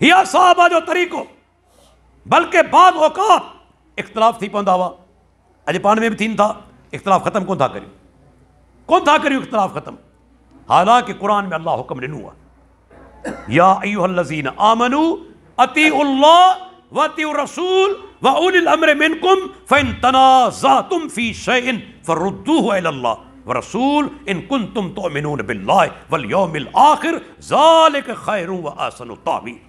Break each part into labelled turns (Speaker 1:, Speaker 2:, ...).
Speaker 1: یا صحابہ جو طریقو بلکہ بعض اوقات اختلاف تھی پندہ ہوا اج پان میں بھی تین تھا اختلاف ختم کون تھا کریو کون تھا کریو اختلاف ختم حالانکہ قرآن میں اللہ حکم لنوا یا ایوہ اللذین آمنو اتی اللہ و اتی الرسول و اول الامر منکم فان تنازاتم فی شئن فردوہ الاللہ و رسول ان کنتم تؤمنون باللہ والیوم الاخر ذالک خیر و آسن تعمیر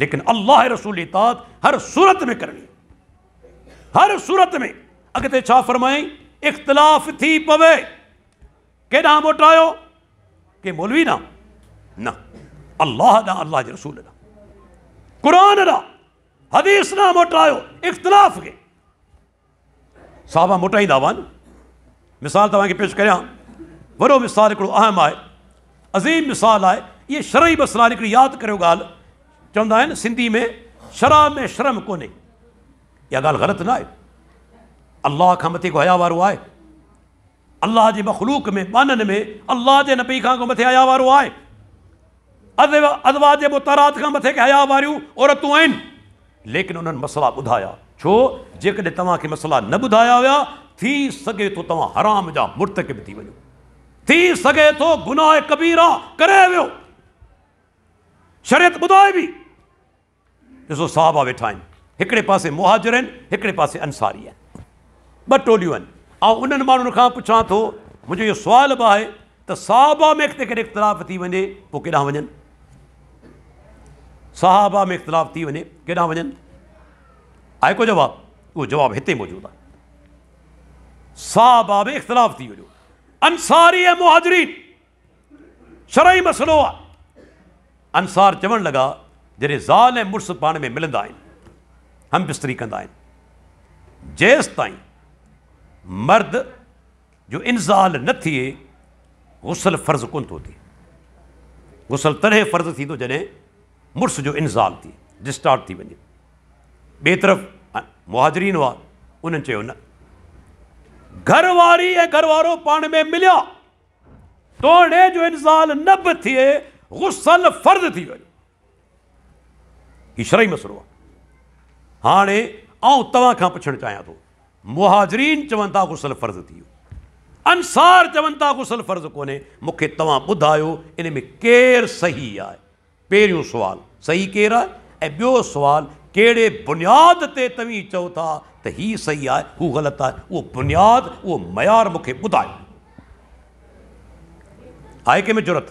Speaker 1: لیکن اللہ رسول اطاعت ہر صورت میں کرنی ہر صورت میں اگتے فرمائیں اختلاف تھی پوے کہ نام اٹھائیو کہ مولوی نام نا اللہ نا اللہ کے قرآن حدیث نا مٹاؤ اختلاف کے صحابہ مٹھائی دعوان مثال تھی پیش کریں ہاں۔ بڑا مثال اکڑو اہم آئے عظیم مثال آئے یہ شرعی مسئلہ نکڑی یاد کرو گال چند سم شرا میں شرم کو غلط نہ ہے اللہ کے متے کو حیاوار ہے اللہ کے جی مخلوق میں بان میں اللہ کے نبی کا مت حیاوار ادبا متارات متے کے حیاوار عورتوں لیکن ان مسئلہ بدھا چھو جی تاکہ مسئلہ نہ بدھا ہوا تو حرام جہاں مورتقبی کبیرا کرے شرعت بدائے بھی اسابا ویٹا پاس مہاجر ایک پاس انصاری ہے بٹولی ان پوچھا تو مجھے یہ سوال بھی ہے تو سہابا میں اختلاف کی اختلاف تھیدہ آئے کو موجود ہے ساحبا میں اختلاف انصاری شرعی مسئلوں انصار چو لگا جی زال مرس پان میں ملتا ہم بستری کرس تھی مرد جو انزال نہ تھے غسل فرض کو غسل تر فرض تک جن منزال تھے ڈسٹارٹ تھی وجہ بے طرف مہاجرین ہوا ان گھر والی گھر والوں پڑ میں ملیا تو انضال نہ بھی تھے غسل فرض ہی شرح مسرو ہاں آؤں تا پوچھنا چاہیں تو مہاجرین چونت غسل فرض انصار چسل فرض کو تعلق بدایا ان میں کیر سہی ہے پہروں سوال اے بیو سوال کیڑے بنیاد تے تمی چوتا تو ہی صحیح آئے ہو غلط آئے وہ بنیاد وہ کہ میں جرت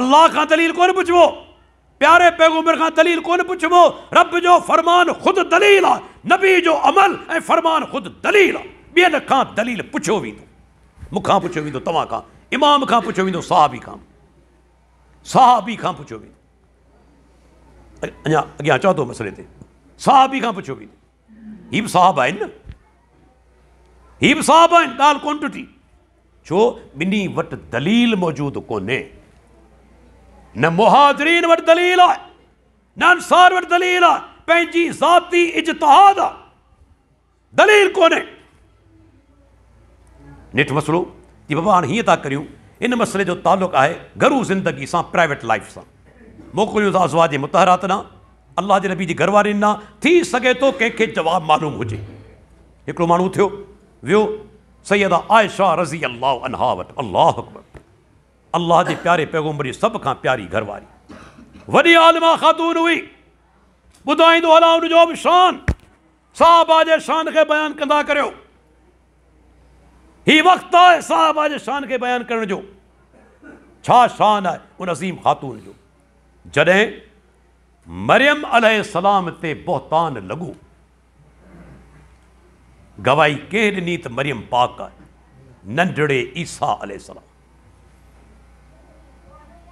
Speaker 1: اللہ کا دلیل کون پوچھو پیارے پیغمبر کا دلیل کون پوچھو رب جو فرمان خود دلیل دلیل دلیل نبی جو عمل اے فرمان خود کا کا کا کا کا پوچھو پوچھو پوچھو پوچھو مکھا تما امام صحابی صحابی اگیا چاہ چھو مسئلے تھے صحابی کا پوچھو صحابہ ہیں نا صحابہ ہیں دال کون ٹوٹی چھو ٹوٹ وٹ دلیل موجود کونے نہ مہادرین ور دلیل ہے نہ انصار ور دلیل ہے پینجی ذاتی اجتہاد ہے دلیل کونے نیٹ مسئلو تی بابا آن ہاں ہی اتا کریوں ان مسئلے جو تعلق آئے گرو زندگی ساں پرائیوٹ لائف ساں موکلیوں دا ازواج متحراتنا اللہ جی نبی جی گروارینا تھی سگے تو کہیں کہ جواب معلوم ہو جی ایک لو معلوم تھے ہو ویو سیدہ عائشہ رضی اللہ عنہ وٹ اللہ اکبر اللہ دے پیارے پیغمبری سب کھاں پیاری گھر والی عالمہ خاتون ہوئی بدائیں دو شان صاحب آج شان کے بیان کندا ہی وقت آئے صاحب آج شان کے بیان کرنے جو چھا شان ہے ان عظیم خاتون جو مریم علیہ السلام تے بہتان لگو گوئی کی مریم پاک ہے ننڈڑے عیسیٰ علیہ السلام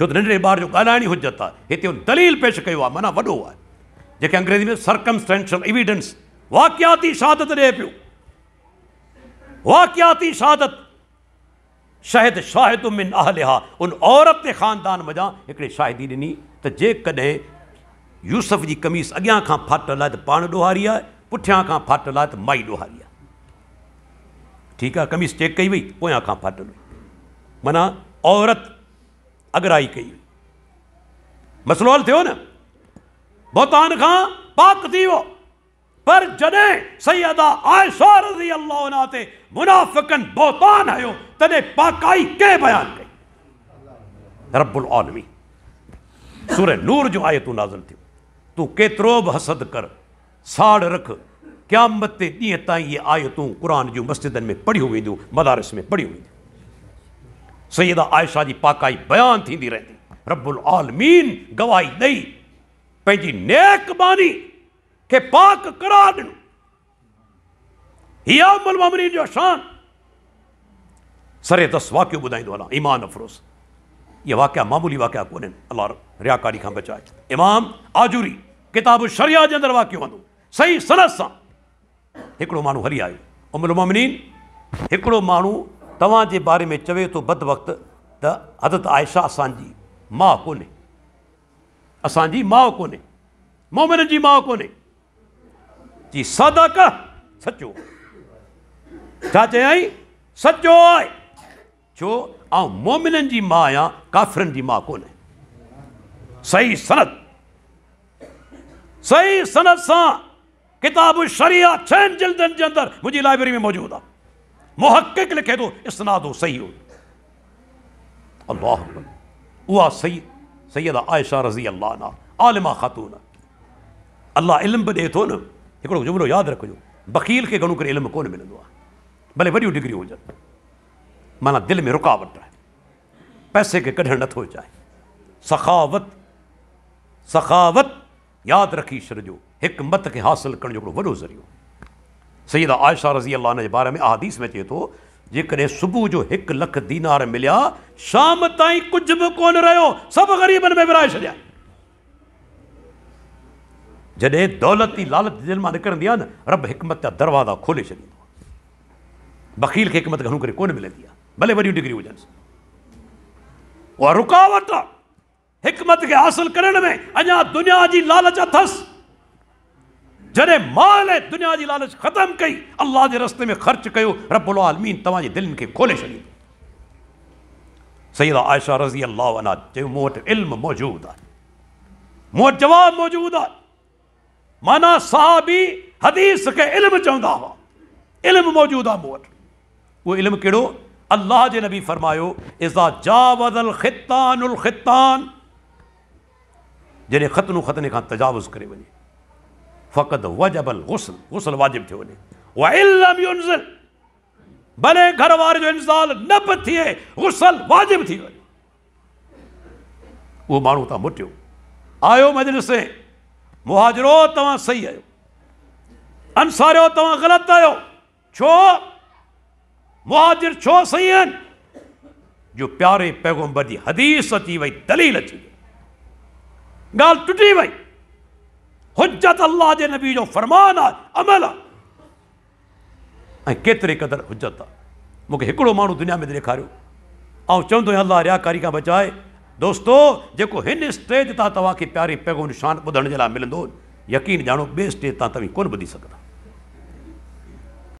Speaker 1: छो त नंढे ॿार जो ॻाल्हाइणी हुजत आहे हिते हुन दलील पेश कयो आहे माना वॾो आहे जेके अंग्रेज़ी में सर्कमस्टेंशल एविडेंस वाक्याती शहादत ॾिए पियो वाक्याती शहादत शाहिद शाहिद में न हलिया उन औरत ते ख़ानदान वञा हिकिड़ी शाहिदी ॾिनी त जेकॾहिं यूसफ जी कमीस अॻियां खां फाटल आहे त पाण ॾोहारी आहे पुठियां खां फाटल आहे त माई ॾोहारी आहे ठीकु आहे कमीस चेक कई वई पोयां खां फाटल माना औरत اگرائی کی مسلول تھے ہو نا بہتان خان پاک تھی ہو پر جنے سیدہ عائشہ رضی اللہ عنہ تے منافقن بہتان ہے ہو تنے پاکائی کے بیان گئی رب العالمی سورہ نور جو آئے تو نازل تھی تو کیتروب حسد کر ساڑ رکھ قیامت دیتا ہی یہ آیتوں قرآن جو مسجدن میں پڑھی ہوئی دیو مدارس میں پڑھی ہوئی دیو سیدہ عائشہ جی پاکائی بیان تھی دی رہ دی رب العالمین گواہی دی پہنچی نیک بانی کہ پاک کرا دنو ہی آم المامنین جو شان سرے دس واقعی بدائیں دو اللہ ایمان افروس یہ واقعہ معمولی واقعہ کونے اللہ ریاکاری کھاں بچائے امام آجوری کتاب شریعہ جندر واقعی ہوندو صحیح سنسا ہکڑو مانو ہری آئی ام المامنین ہکڑو مانو تاج بارے میں چوے تو بد وقت تدت عائشہ ماں کو اصان ماؤ کو مومن کی ماں کو سد کر سچو شا چی سچو مومن کی ما کا سہی سنع سہی سنع کتاب شریا چھ جلد مجھے لائبریری میں موجود ہے محقق لکھے دو اسناد ہو صحیح ہو اللہ اکبر وہ سید سیدہ عائشہ رضی اللہ عنہ عالمہ خاتون اللہ علم بدے تو نا ایکڑو جملو یاد رکھو بخیل کے گنو کر علم کون ملندو بھلے وڈی ڈگری ہو جائے مانا دل میں رکاوٹ ہے پیسے کے کڈھن نہ تھو جائے سخاوت سخاوت یاد رکھی شر جو حکمت کے حاصل کرنے جو وڈو ذریعہ سیدہ عائشہ رضی اللہ عنہ بارے میں احادیث میں چھوٹے صبح جو ہک لکھ دینار ملیا شام تائیں کچھ بھی کون رہو سب غریبن میں دولت کا دروازہ کھولے بخیل کے حکمت کرے کون ڈگری اور حکمت کے حاصل کرنے میں ہوا دنیا جی لالچ اتس مال ہے دنیا جی لالچ ختم کئی اللہ رستے میں خرچ رب العالمین کے کھولے سیدہ عائشہ رضی اللہ عنہ موٹ علم موجود ہے موٹ موٹ جواب موجود موجود ہے ہے مانا صحابی حدیث کے علم علم علم وہ کیڑو اللہ نبی فرمایو اذا جاوز الخطان الخطان خطن و خطنے کا تجاوز کرے وجی فقط وجب الغسل غسل واجب تھے انہیں وَإِلَّمْ يُنزل بنے گھر وار جو نبت تھی تھی ہے غسل واجب انہیں وہ مانو تا مٹیو مجلس سے مہاجرو تمہاں تمہاں صحیح صحیح غلط چھو چھو مہاجر ہیں جو پیارے پیغمبر دی حدیث اچھی اچھی وئی وئی دلیل گال हुज अल जे नमल आहे ऐं केतिरे क़दुरु हुज आहे मूंखे हिकिड़ो माण्हू दुनिया में ॾेखारियो ऐं चवंदो अलाह रिया कारी खां बचाए दोस्तो जेको हिन स्टेज तां तव्हांखे प्यारी पैगुन शान ॿुधण जे लाइ मिलंदो यकीन ॼाणो ॿिए स्टेज تا तव्हां कोन ॿुधी सघंदा